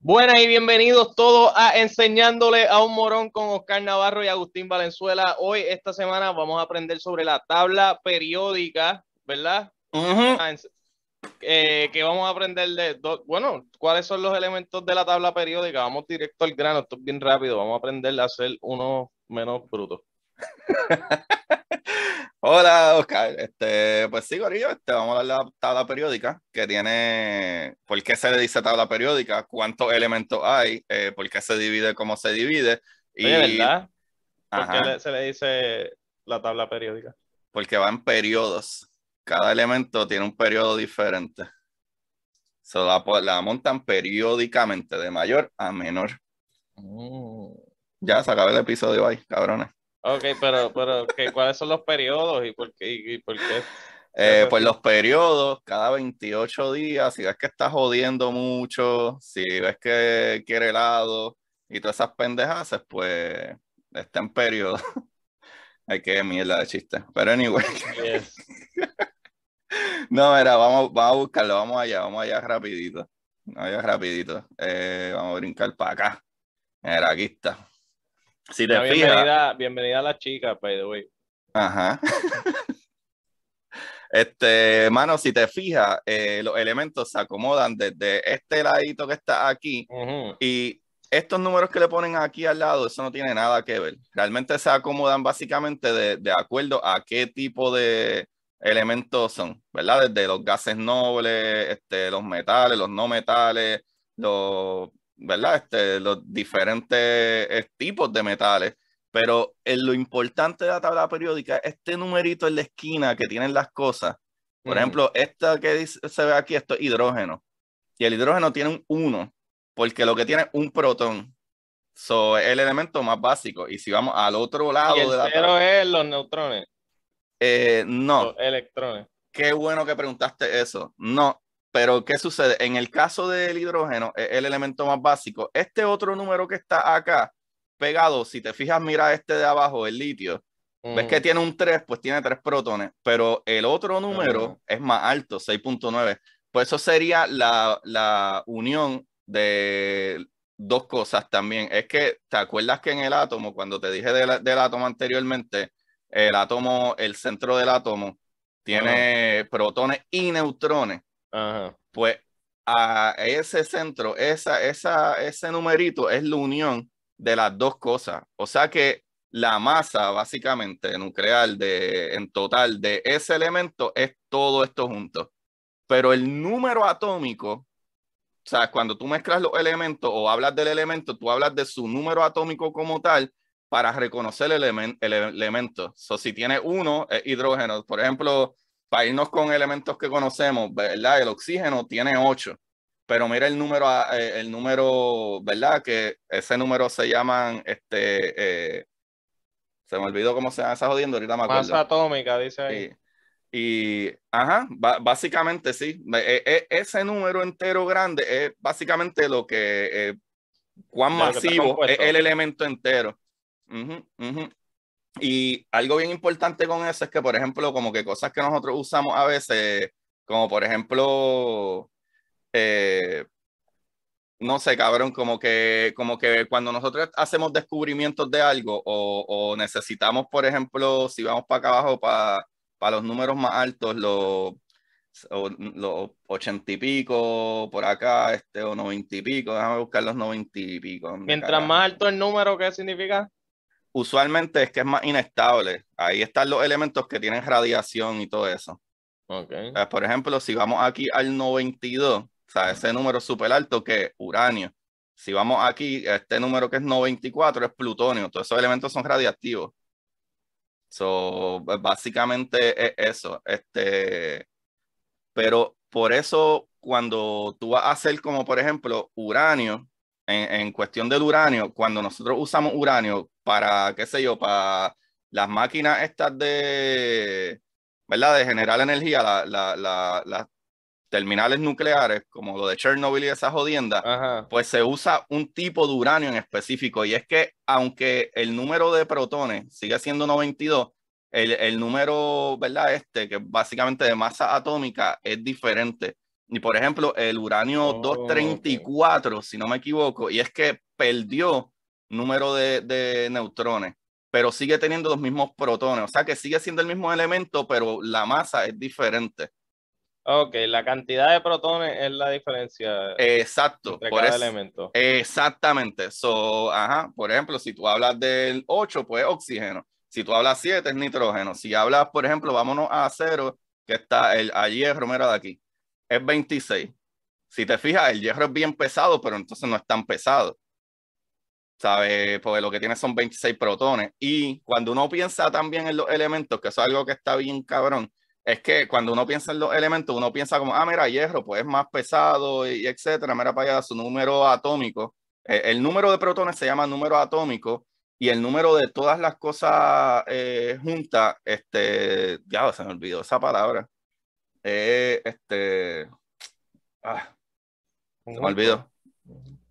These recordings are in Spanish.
Buenas y bienvenidos todos a Enseñándole a un Morón con Oscar Navarro y Agustín Valenzuela. Hoy, esta semana, vamos a aprender sobre la tabla periódica, ¿verdad? Ah, eh, que vamos a aprender de, bueno, cuáles son los elementos de la tabla periódica. Vamos directo al grano, esto es bien rápido. Vamos a aprender a hacer uno menos bruto. Hola, Oscar. Este, pues sí, gorillo este, vamos a hablar la tabla periódica, que tiene, ¿por qué se le dice tabla periódica? ¿Cuántos elementos hay? Eh, ¿Por qué se divide? ¿Cómo se divide? Y... ¿Por qué se le dice la tabla periódica? Porque va en periodos. Cada elemento tiene un periodo diferente. Se la, montan periódicamente, de mayor a menor. Mm. Ya se acabó el episodio ahí, cabrones. Ok, pero, pero ¿cuáles son los periodos y por qué? por eh, pues los periodos, cada 28 días, si ves que estás jodiendo mucho, si ves que quiere helado y todas esas pendejas, pues está en periodo. Hay que mierda de chiste. Pero anyway. no, era vamos, a buscarlo, vamos allá, vamos allá rapidito. Vamos allá rapidito. Eh, vamos a brincar para acá. era aquí está. Si te fijas, bienvenida, a la chica, by the way. Ajá. este, mano, si te fijas, eh, los elementos se acomodan desde este ladito que está aquí y estos números que le ponen aquí al lado, eso no tiene nada que ver. Realmente se acomodan básicamente de, acuerdo a qué tipo de elementos son, ¿verdad? Desde los gases nobles, este, los metales, los no metales, los ¿verdad? Este, los diferentes tipos de metales. Pero en lo importante de la tabla periódica, este numerito en la esquina que tienen las cosas, por ejemplo, esta que dice, se ve aquí, esto es hidrógeno. Y el hidrógeno tiene un 1, porque lo que tiene un protón. So, es el elemento más básico. Y si vamos al otro lado y de la cero es los neutrones. Eh, no. Los electrones. Qué bueno que preguntaste eso. No, pero, ¿qué sucede? En el caso del hidrógeno, e, el elemento más básico. Este otro número que está acá, pegado, si te fijas, mira este de abajo, el litio. ¿Ves que tiene un 3? Pues tiene 3 protones. Pero el otro número es más alto, 6.9. Pues eso sería la, unión de dos cosas también. Es que, ¿te acuerdas que en el átomo, cuando te dije del átomo anteriormente, el átomo, el centro del átomo, tiene protones y neutrones. Pues a ese centro, esa, esa, ese numerito es la unión de las dos cosas. O sea que la masa básicamente nuclear de, en total de ese elemento es todo esto junto. Pero el número atómico, o sea, cuando tú mezclas los elementos o hablas del elemento, tú hablas de su número atómico como tal para reconocer el, elemento. O so, si tiene uno, es hidrógeno. Por ejemplo, para irnos con elementos que conocemos, ¿verdad? El oxígeno tiene ocho, pero mira el número, eh, el número, ¿verdad? Que ese número se llaman, este, eh, se me olvidó cómo se llama esa jodiendo, ahorita me acuerdo. Masa atómica, dice ahí. Y, ajá, básicamente sí, e, e, e, ese número entero grande es básicamente lo que, eh, cuán masivo es el elemento entero. Y algo bien importante con eso es que, por ejemplo, como que cosas que nosotros usamos a veces, como por ejemplo, eh, no sé, cabrón, como que, como que cuando nosotros hacemos descubrimientos de algo o, necesitamos, por ejemplo, si vamos para acá abajo, para, los números más altos, los, los ochenta y pico por acá, este, o noventa y pico, déjame buscar los noventa y pico. Mientras más alto el número, ¿qué significa? usualmente es que es más inestable. Ahí están los elementos que tienen radiación y todo eso. Eh, por ejemplo, si vamos aquí al 92, o sea, ese número súper alto que es uranio. Si vamos aquí, este número que es 94 es plutonio. Todos esos elementos son radiactivos. So, pues, básicamente es eso. Este, pero por eso cuando tú vas a hacer como por ejemplo uranio, en, cuestión del uranio, cuando nosotros usamos uranio para, qué sé yo, para las máquinas estas de, ¿verdad? De generar energía, la, las terminales nucleares, como lo de Chernobyl y esa jodienda, pues se usa un tipo de uranio en específico. Y es que aunque el número de protones sigue siendo 92, el, el número, ¿verdad? Este, que básicamente de masa atómica es diferente. Y por ejemplo, el uranio 234, si no me equivoco, y es que perdió número de, neutrones, pero sigue teniendo los mismos protones, o sea que sigue siendo el mismo elemento, pero la masa es diferente. Ok, la cantidad de protones es la diferencia. Exacto. por cada elemento. Exactamente. So, ajá, por ejemplo, si tú hablas del 8, pues oxígeno. Si tú hablas 7, es nitrógeno. Si hablas, por ejemplo, vámonos a 0, que está el, allí, hierro, de aquí es 26. Si te fijas, el hierro es bien pesado, pero entonces no es tan pesado. ¿Sabes? Porque lo que tiene son 26 protones. Y cuando uno piensa también en los elementos, que eso es algo que está bien cabrón, es que cuando uno piensa en los elementos, uno piensa como, ah, mira, hierro, pues es más pesado y, etcétera. Mira para allá su número atómico. E, el número de protones se llama número atómico y el número de todas las cosas eh, juntas, este, ya se me olvidó esa palabra. Eh, este. Ah, me olvidó.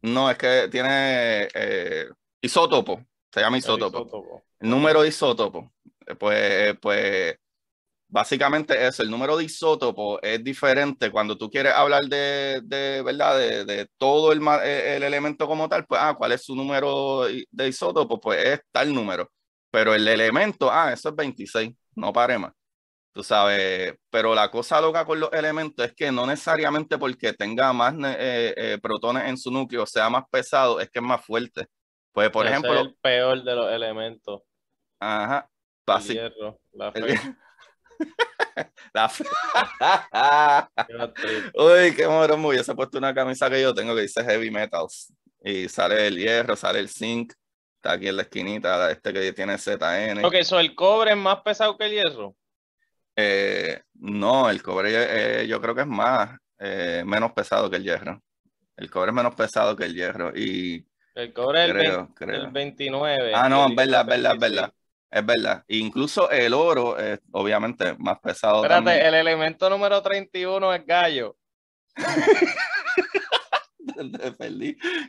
No, es que tiene eh, isótopo. Se llama isótopo. El número de isótopo. Eh, pues, pues básicamente eso, el número de isótopo, es diferente cuando tú quieres hablar de, ¿verdad? De, todo el, elemento como tal, pues, ah, ¿cuál es su número de isótopo, Pues es tal número. Pero el elemento, ah, eso es 26, no pare más. Tú sabes, pero la cosa loca con los elementos es que no necesariamente porque tenga más eh, eh, protones en su núcleo, sea más pesado, es que es más fuerte. Pues, por ejemplo. Es el peor de los elementos. Ajá. El hierro, la la Uy, qué moro muy. Yo se ha puesto una camisa que yo tengo que dice Heavy Metals. Y sale el hierro, sale el zinc. Está aquí en la esquinita, este que tiene ZN. Ok, ¿eso el cobre es más pesado que el hierro. Eh, no, el cobre eh, yo creo que es más, eh, menos pesado que el hierro. El cobre es menos pesado que el hierro y... El cobre es el, 29. Ah, no, es verdad, es verdad, es verdad. Es verdad. Incluso el oro es obviamente más pesado. Espérate, el elemento número 31 es gallo.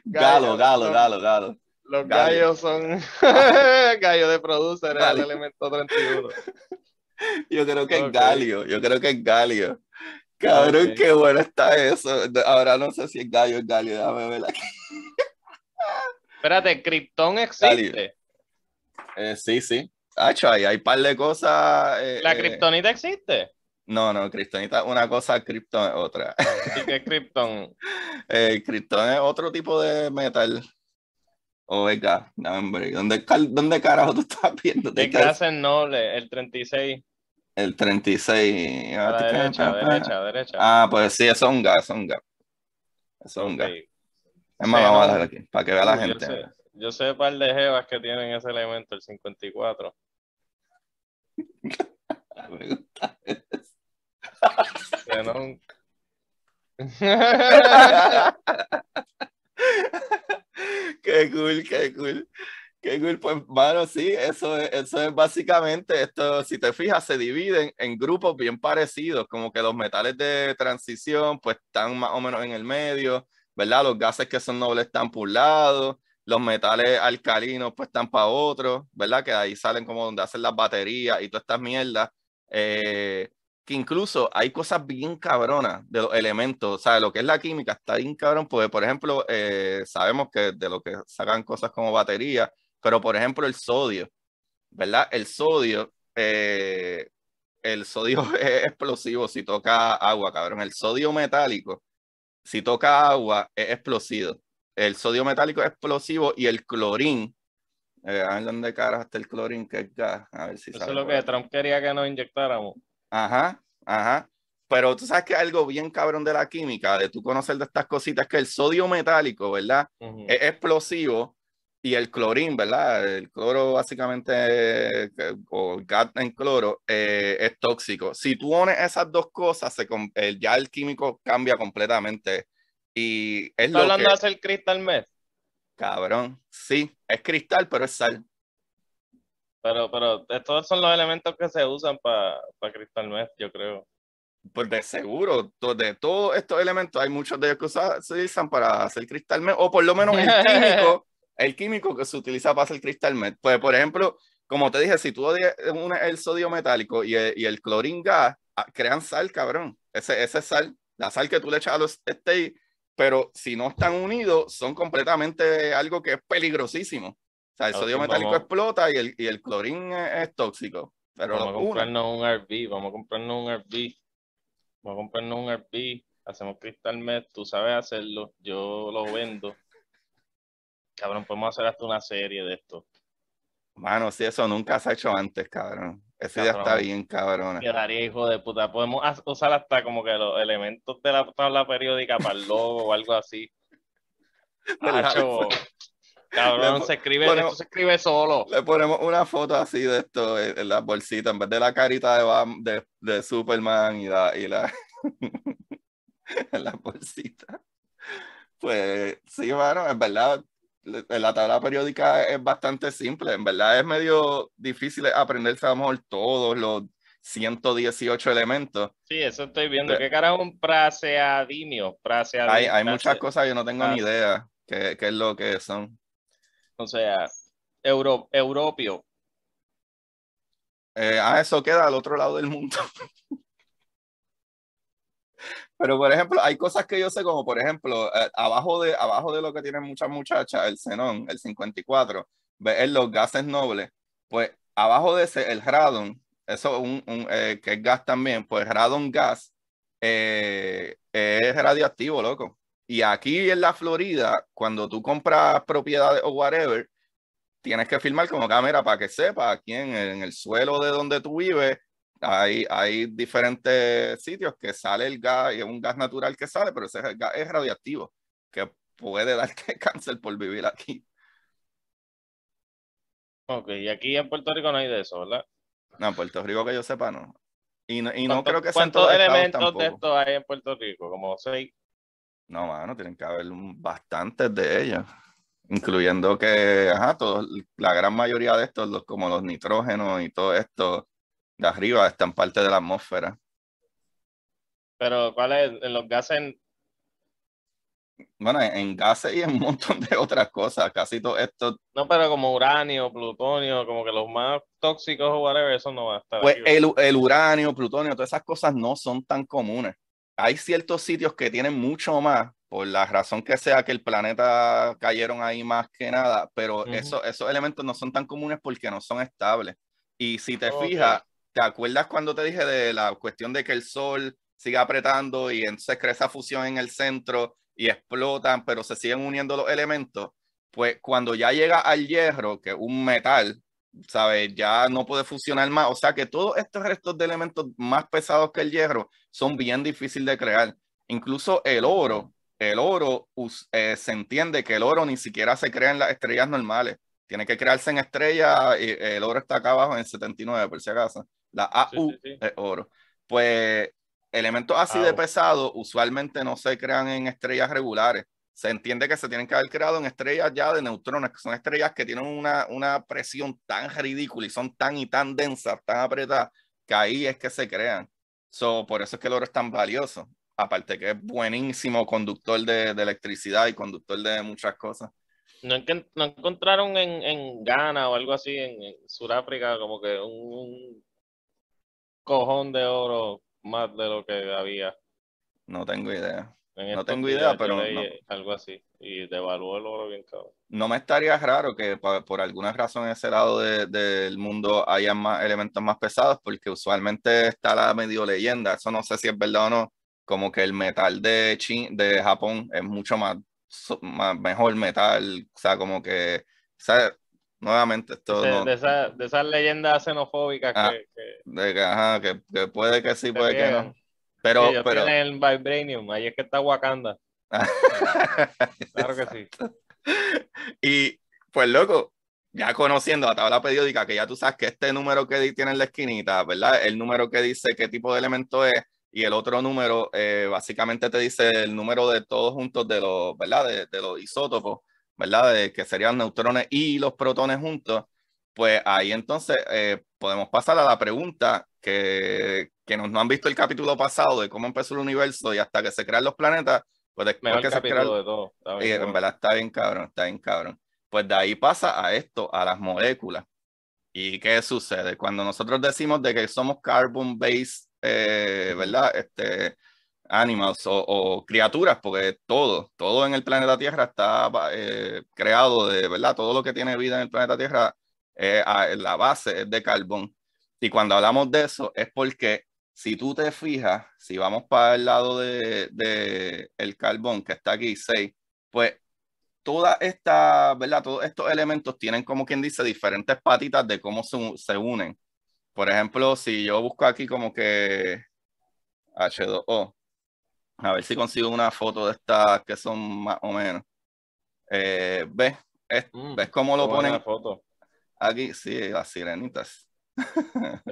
Galo, galo, galo, galo. Los gallos son gallo de producer, el elemento 31. Yo creo que es Galio, yo creo que es Galio. Cabrón, qué bueno está eso. Ahora no sé si es Galio o es Galio, déjame ver aquí. Espérate, Krypton existe. Eh, sí, sí. Ah, hay un par de cosas. Eh, ¿La eh, Kryptonita existe? No, no, Kryptonita una cosa, Krypton es otra. qué es Krypton? Krypton es otro tipo de metal. Oh, venga, no, hombre, ¿dónde, ¿dónde carajo tú estás viendo? De clase noble, el 36. El 36. Ah, a derecha, derecha, derecha. Ah, pues sí, es un Onga, es Onga. Es un Okay. Es más, vamos a dejar aquí, para que vea la gente. yo sé un par de jevas que tienen ese elemento, el 54. Me gusta eso. que Qué cool, qué cool. Qué cool, pues, mano, sí, eso es, eso es básicamente esto. Si te fijas, se dividen en grupos bien parecidos, como que los metales de transición, pues están más o menos en el medio, ¿verdad? Los gases que son nobles están por un lado, los metales alcalinos, pues están para otro, ¿verdad? Que ahí salen como donde hacen las baterías y todas estas mierdas. Eh, que incluso hay cosas bien cabronas de los elementos, o sea, lo que es la química está bien cabrón, porque por ejemplo, eh, sabemos que de lo que sacan cosas como batería, pero por ejemplo el sodio, ¿verdad? El sodio, eh, el sodio es explosivo si toca agua, cabrón. El sodio metálico, si toca agua, es explosivo. El sodio metálico es explosivo y el clorín, eh, dónde hasta el clorín que es gas. A ver si Eso es lo que Trump quería que nos inyectáramos. Ajá, ajá. Pero tú sabes que algo bien cabrón de la química, de tú conocer de estas cositas, que el sodio metálico, ¿verdad? Es explosivo y el clorín, ¿verdad? El cloro básicamente, o gas en cloro, eh, es tóxico. Si tú pones esas dos cosas, se, eh, ya el químico cambia completamente. Y es ¿Estás hablando de hacer cristal mes? Cabrón, sí, es cristal, pero es sal. Pero, pero estos son los elementos que se usan para pa Crystal yo creo. Pues de seguro, de todos estos elementos, hay muchos de ellos que se usan para hacer Crystal o por lo menos el químico, el químico que se utiliza para hacer Crystal Meth. Pues, por ejemplo, como te dije, si tú unes el sodio metálico y el, y clorín gas, ah, crean sal, cabrón. Ese, ese sal, la sal que tú le echas a los steaks, pero si no están unidos, son completamente algo que es peligrosísimo sea, el sodio metálico explota y el, y clorín es, tóxico. Pero vamos a comprarnos un RV, vamos a comprarnos un RV. Vamos a comprarnos un RV, hacemos cristal mes, tú sabes hacerlo, yo lo vendo. Cabrón, podemos hacer hasta una serie de esto. Mano, si eso nunca se ha hecho antes, cabrón. Ese ya está bien, cabrón. Quedaría hijo de puta. Podemos usar hasta como que los elementos de la tabla periódica para el logo o algo así. Cabrón, se escribe, se escribe solo. Le ponemos una foto así de esto en, las la bolsita, en vez de la carita de, de, Superman y la, y la en la bolsita. Pues sí, bueno, en verdad, la tabla periódica es bastante simple. En verdad es medio difícil aprenderse a lo mejor todos los 118 elementos. Sí, eso estoy viendo. Pues ¿Qué cara un praseadimio? hay, muchas cosas que yo no tengo ni ah. idea qué, qué es lo que son. O sea, euro, europeo. Eh, ah, eso queda al otro lado del mundo. Pero, por ejemplo, hay cosas que yo sé, como por ejemplo, eh, abajo, de, abajo de lo que tienen muchas muchachas, el xenón, el 54, ver los gases nobles, pues abajo de ese, el radon, eso un, eh, que es gas también, pues radon gas es radioactivo, loco. Y aquí en la Florida, cuando tú compras propiedades o whatever, tienes que firmar como cámara para que sepa aquí en, el suelo de donde tú vives hay, hay, diferentes sitios que sale el gas, y es un gas natural que sale, pero ese gas es radiactivo, que puede darte cáncer por vivir aquí. Ok, y aquí en Puerto Rico no hay de eso, ¿verdad? No, en Puerto Rico que yo sepa no. Y no, y no creo que sean todos elementos de esto hay en Puerto Rico? Como seis. No, mano, tienen que haber bastantes de ellos, incluyendo que, ajá, la gran mayoría de estos, como los nitrógenos y todo esto de arriba, están parte de la atmósfera. Pero, ¿cuáles? Los gases Bueno, en gases y en un montón de otras cosas, casi todo esto. No, pero como uranio, plutonio, como que los más tóxicos o whatever, eso no va a estar. Pues el, uranio, plutonio, todas esas cosas no son tan comunes hay ciertos sitios que tienen mucho más, por la razón que sea que el planeta cayeron ahí más que nada, pero esos elementos no son tan comunes porque no son estables. Y si te fijas, ¿te acuerdas cuando te dije de la cuestión de que el Sol sigue apretando y entonces crea esa fusión en el centro y explotan, pero se siguen uniendo los elementos? Pues cuando ya llega al hierro, que es un metal, ¿sabes? Ya no puede fusionar más. O sea que todos estos restos de elementos más pesados que el hierro son bien difíciles de crear. Incluso el oro, el oro eh, se entiende que el oro ni siquiera se crea en las estrellas normales. Tiene que crearse en estrellas. El oro está acá abajo en 79, por si acaso. La AU es oro. Pues elementos así de pesado usualmente no se crean en estrellas regulares se entiende que se tienen que haber creado en estrellas ya de neutrones, que son estrellas que tienen una, presión tan ridícula y son tan y tan densas, tan apretadas, que ahí es que se crean. So, por eso es que el oro es tan valioso. Aparte que es buenísimo conductor de, electricidad y conductor de muchas cosas. ¿No, encontraron en, en, Ghana o algo así, en, Sudáfrica, como que un, cojón de oro más de lo que había? No tengo idea no este tengo idea, pero. Algo así. Y devaluó el oro bien cabrón. No me estaría raro que por, alguna razón en ese lado del mundo hayan más elementos más pesados, porque usualmente está la medio leyenda. Eso no sé si es verdad o no. Como que el metal de, de Japón es mucho más, mejor metal. O sea, como que. nuevamente esto de, esa, leyenda esas leyendas xenofóbicas ah, que puede que sí, puede que no pero, Ellos pero... el Vibranium, ahí es que está Wakanda. claro que sí. Y pues loco, ya conociendo la tabla periódica, que ya tú sabes que este número que tiene en la esquinita, ¿verdad? El número que dice qué tipo de elemento es y el otro número eh, básicamente te dice el número de todos juntos de los, ¿verdad? De, los isótopos, ¿verdad? De, que serían neutrones y los protones juntos. Pues ahí entonces eh, podemos pasar a la pregunta que, que no, no han visto el capítulo pasado de cómo empezó el universo y hasta que se crean los planetas, pues después que se crean... todo. Está bien, eh, en bien cabrón, está bien cabrón. Pues de ahí pasa a esto, a las moléculas. ¿Y qué sucede? Cuando nosotros decimos de que somos carbon-based, eh, ¿verdad? Este, animals o, criaturas, porque todo, todo en el planeta Tierra está eh, creado de, ¿verdad? Todo lo que tiene vida en el planeta Tierra, a, la base es de carbón. Y cuando hablamos de eso es porque si tú te fijas, si vamos para el lado del de, el carbón que está aquí, 6, pues toda esta, ¿verdad? todos estos elementos tienen como quien dice diferentes patitas de cómo se, unen. Por ejemplo, si yo busco aquí como que H2O, a ver si consigo una foto de estas que son más o menos. Eh, ¿Ves? Mm, ¿Ves cómo lo ponen? Foto. Aquí, sí, las sirenitas.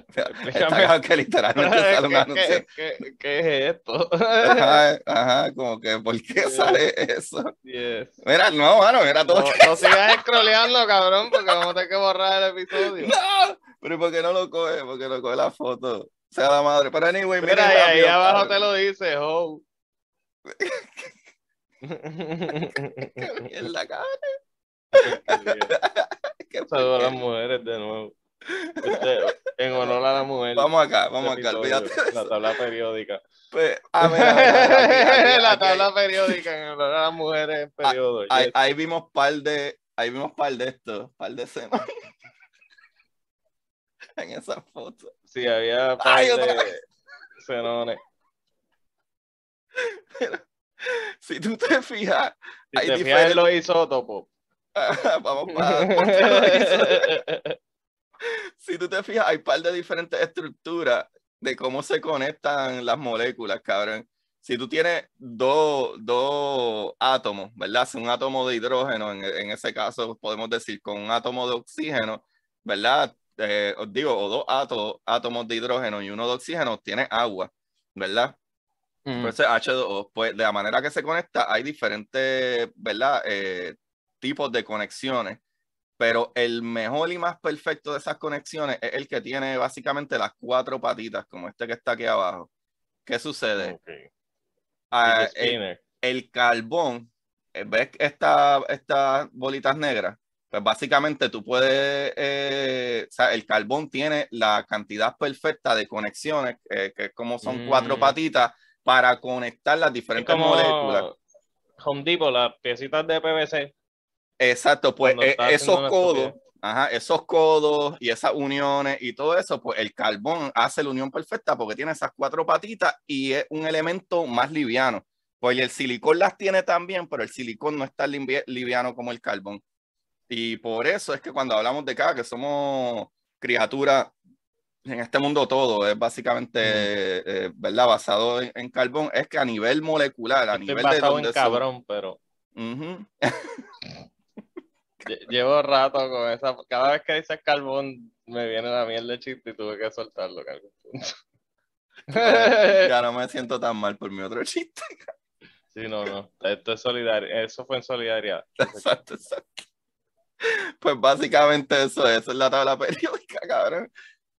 Está que literalmente sale ¿Qué, qué, es esto? ajá, como que, ¿por qué sale eso? Mira, no, mano, mira todo. No, sigas scrolleando, cabrón, porque vamos a tener que borrar el episodio. ¡No! Pero ¿por qué no lo coge? Porque no coge la foto. O sea la madre. Pero anyway, mira. mira ahí, abajo te lo dice, oh. qué mierda, cabrón. Saludos a las mujeres de nuevo. Este, en honor a la mujer. Vamos acá, vamos este acá. La tabla periódica. la tabla periódica en honor a las mujeres en ah, periodo. Ahí, vimos par de, ahí vimos par de esto, par de escenas. en esa foto. Si había par de si tú te fijas, si hay te diferentes... fijas Vamos para. si tú te fijas, hay un par de diferentes estructuras de cómo se conectan las moléculas, cabrón. Si tú tienes dos átomos, ¿verdad? un átomo de hidrógeno, en, ese caso podemos decir con un átomo de oxígeno, ¿verdad? Eh, digo, o dos átomos, átomos de hidrógeno y uno de oxígeno, tiene agua, ¿verdad? Entonces mm. pues h 2 pues de la manera que se conecta hay diferentes, ¿verdad? Eh, tipos de conexiones pero el mejor y más perfecto de esas conexiones es el que tiene básicamente las cuatro patitas, como este que está aquí abajo. ¿Qué sucede? Ah, eh, el, carbón, eh, ¿ves estas bolitas negras? Pues básicamente tú puedes, eh, o sea, el carbón tiene la cantidad perfecta de conexiones, que como son cuatro mm. patitas, para conectar las diferentes moléculas. Home Depot, las piecitas de PVC Exacto, pues e, esos codos, ajá, esos codos y esas uniones y todo eso, pues el carbón hace la unión perfecta porque tiene esas cuatro patitas y es un elemento más liviano. Pues el silicón las tiene también, pero el silicón no es tan liviano como el carbón. Y por eso es que cuando hablamos de cada que somos criaturas en este mundo todo es básicamente, eh, eh, ¿verdad? Basado en, carbón, es que a nivel molecular, a nivel de donde cabrón, pero... Llevo rato con esa. Cada vez que dices carbón, me viene la mierda de chiste y tuve que soltarlo ya no me siento tan mal por mi otro chiste. Sí, no, no. Esto es solidaridad. Eso fue en solidaridad. Exacto, exacto. Pues básicamente eso, eso es la tabla periódica, cabrón.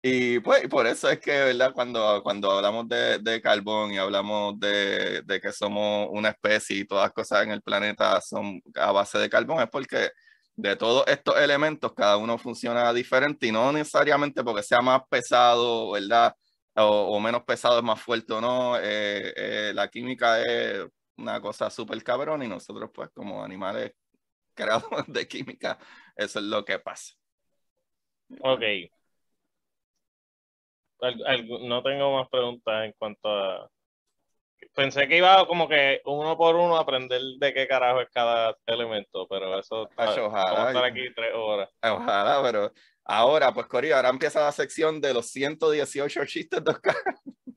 Y pues por eso es que, ¿verdad? Cuando, cuando hablamos de, carbón y hablamos de, de, que somos una especie y todas las cosas en el planeta son a base de carbón, es porque de todos estos elementos, cada uno funciona diferente y no necesariamente porque sea más pesado, ¿verdad? O, menos pesado es más fuerte o no. Eh, eh, la química es una cosa súper cabrón y nosotros pues como animales creados de química, eso es lo que pasa. Ok. no tengo más preguntas en cuanto a, pensé que iba como que uno por uno a aprender de qué carajo es cada elemento, pero eso va a estar aquí tres horas. Ojalá, pero ahora, pues corrió ahora empieza la sección de los 118 chistes de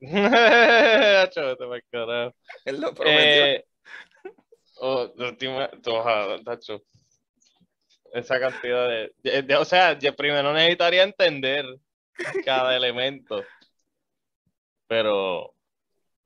Es lo prometió. Eh, oh, ojalá, tacho. Esa cantidad de, O sea, primero necesitaría entender cada elemento. Pero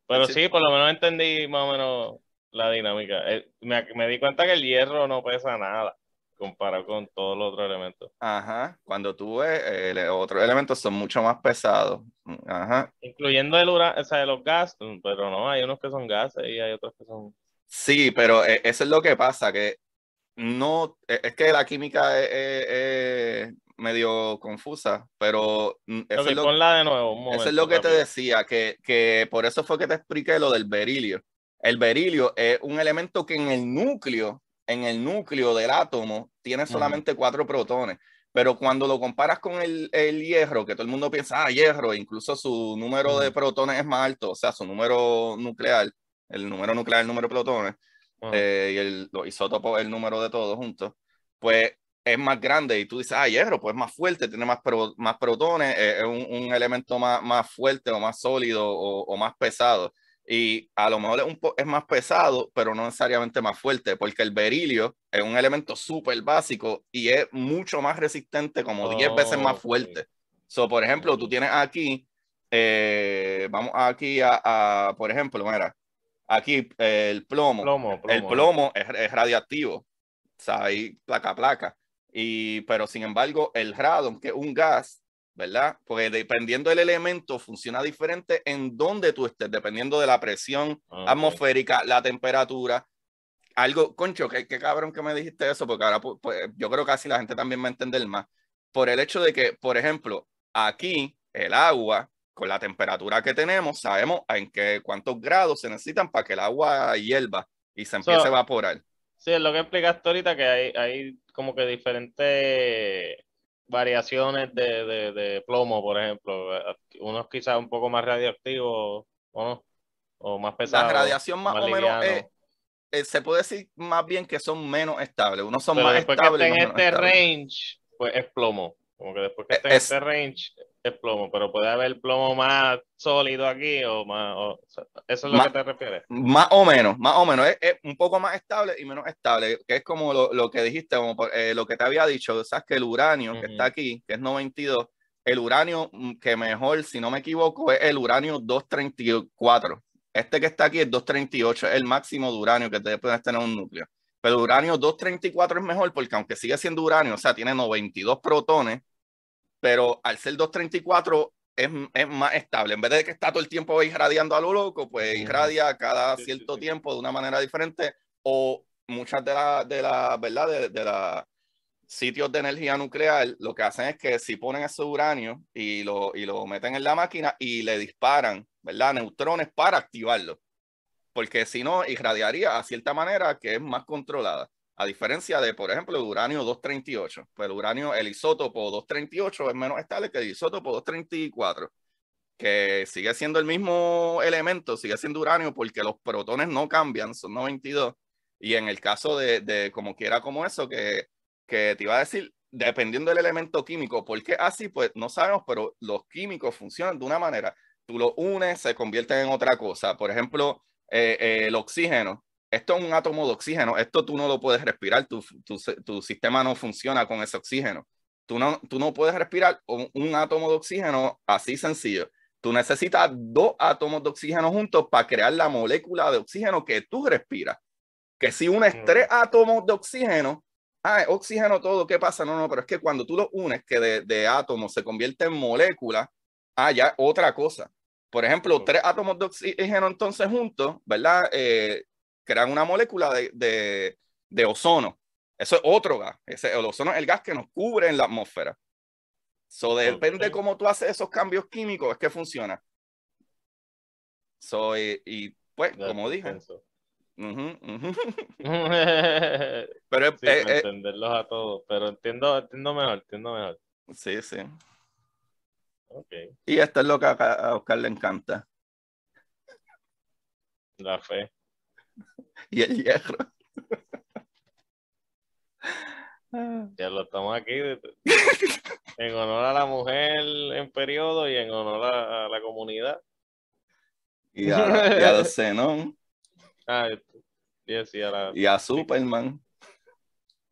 pero sí, por lo menos entendí más o menos la dinámica. Eh, me, di cuenta que el hierro no pesa nada comparado con todos los otros elementos. Ajá, cuando tú ves, eh, los otros elementos son mucho más pesados. Ajá. Incluyendo el uran, o sea, los gases, mm, pero no, hay unos que son gases y hay otros que son... Sí, pero eh, eso es lo que pasa, que no, e, es que la química es medio confusa, pero eso, es, lo, de nuevo, es lo que te decía, que, que, por eso fue que te expliqué lo del berilio. El berilio es un elemento que en el núcleo, en el núcleo del átomo, tiene solamente cuatro protones, pero cuando lo comparas con el, el, hierro, que todo el mundo piensa, ah, hierro, incluso su número de protones es más alto, o sea, su número nuclear, el número nuclear, el número de protones, eh, y el, los isótopos, el número de todos juntos, pues es más grande y tú dices, ah, hierro, pues es más fuerte, tiene más, más protones, eh, es un, elemento más, fuerte o más sólido o, más pesado. Y a lo mejor es, un, es más pesado, pero no necesariamente más fuerte, porque el berilio es un elemento súper básico y es mucho más resistente, como 10 veces más fuerte. por ejemplo, tú tienes aquí, eh, vamos aquí a, por ejemplo, mira, aquí eh, el plomo. El plomo es, es radiactivo. O sea, hay placa placa pero sin embargo, el radon, que es un gas, ¿verdad? Porque dependiendo del elemento funciona diferente en donde tú estés, dependiendo de la presión atmosférica, la temperatura. Algo, concho, qué, cabrón que me dijiste eso, porque ahora pues, yo creo que así la gente también va a entender más. Por el hecho de que, por ejemplo, aquí el agua, con la temperatura que tenemos, sabemos en qué, cuántos grados se necesitan para que el agua hierva y se empiece a evaporar. Sí, es lo que explicaste ahorita, que hay, hay como que diferentes variaciones de, plomo, por ejemplo. Unos quizás un poco más radioactivos o, o más pesados. La radiación más, o menos es, eh, se puede decir más bien que son menos estables. Unos son más después Que estén en este range, pues es plomo. Como que después que eh, esté en este range, es plomo, pero puede haber plomo más sólido aquí o más. ¿Eso es lo que te refieres? Más o menos, más o menos. Es, un poco más estable y menos estable, que es como lo, que dijiste, eh, lo que te había dicho. Sabes que el uranio que está aquí, que es 92, el uranio mm, que mejor, si no me equivoco, es el uranio 234. Este que está aquí es 238, es el máximo de uranio que te puedes tener un núcleo. Pero el uranio 234 es mejor porque aunque sigue siendo uranio, o sea, tiene 92 protones pero al ser 234 es, más estable. En vez de que está todo el tiempo irradiando a lo loco, pues irradia cada cierto tiempo de una manera diferente o muchas de las, de ¿verdad? De, de sitios de energía nuclear lo que hacen es que si ponen ese uranio y lo, y lo meten en la máquina y le disparan, ¿verdad? Neutrones para activarlo. Porque si no, irradiaría a cierta manera que es más controlada. A diferencia de, por ejemplo, el uranio 238, pues el uranio, el isótopo 238 es menos estable que el isótopo 234, que sigue siendo el mismo elemento, sigue siendo uranio porque los protones no cambian, son 92. Y en el caso de, de como quiera como eso, que, que te iba a decir, dependiendo del elemento químico, ¿por qué así? Pues no sabemos, pero los químicos funcionan de una manera. Tú lo unes, se convierten en otra cosa. Por ejemplo, eh, eh, el oxígeno esto es un átomo de oxígeno, esto tú no lo puedes respirar, tu, sistema no funciona con ese oxígeno. Tú no, tú no puedes respirar un, átomo de oxígeno así sencillo. Tú necesitas dos átomos de oxígeno juntos para crear la molécula de oxígeno que tú respiras. Que si unes mm. tres átomos de oxígeno, ah, oxígeno todo, ¿qué pasa? No, no, pero es que cuando tú lo unes, que de, átomos se convierte en molécula, ah, otra cosa. Por ejemplo, mm. tres átomos de oxígeno entonces juntos, ¿verdad? Eh, crean una molécula de, de, ozono. Eso es otro gas. Ese, el ozono es el gas que nos cubre en la atmósfera. So, depende de cómo tú haces esos cambios químicos, es que funciona. So, y, pues, como dije. pero entenderlos a todos, pero entiendo, entiendo mejor, entiendo mejor. Sí, sí. Y esto es lo que a Oscar le encanta. La fe. y el hierro. Ya lo estamos aquí en honor a la mujer en periodo y en honor a, la comunidad. Y a, y Zenón. y, a Superman.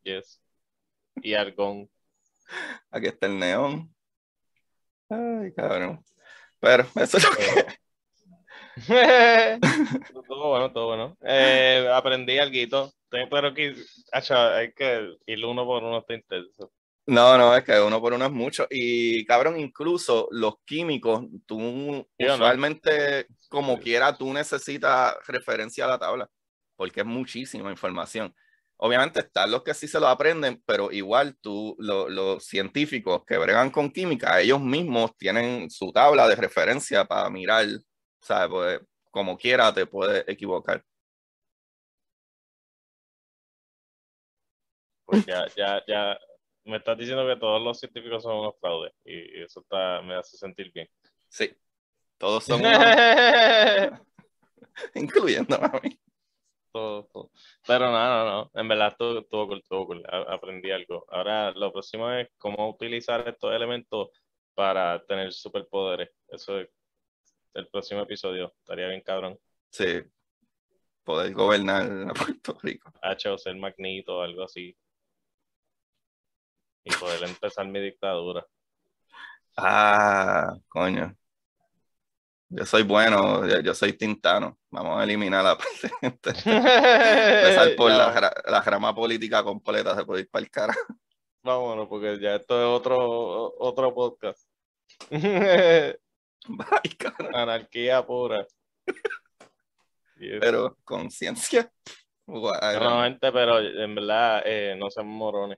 y al Superman. Aquí está el neón. Ay, cabrón. Pero eso es lo que... todo bueno, todo bueno. Eh, aprendí algo. Pero que, hay que ir uno por uno, No, no, es que uno por uno es mucho. Y cabrón, incluso los químicos, tú usualmente, como quiera, tú necesitas referencia a la tabla, porque es muchísima información. Obviamente están los que sí se lo aprenden, pero igual tú, los científicos que bregan con química, ellos mismos tienen su tabla de referencia para mirar ¿sabes? Pues, como quiera te puedes equivocar. Pues ya, ya, ya, me estás diciendo que todos los científicos son unos fraudes y, eso me hace sentir bien. Sí, todos son unos... incluyendo a mí. Todo, todo. Pero no, no, no. En verdad todo todo Aprendí algo. Ahora lo próximo es cómo utilizar estos elementos para tener superpoderes. Eso es el próximo episodio. Estaría bien cabrón. Sí. Poder gobernar a Puerto Rico. H o ser magnito o algo así. Y poder empezar mi dictadura. Ah, coño. Yo soy bueno, yo, soy tintano. Vamos a eliminar la parte. Empezar por la, la, rama política completa, se puede ir para el cara. Vámonos, porque ya esto es otro, otro podcast. Anarquía pura. Pero conciencia. pero en verdad eh, no sean morones.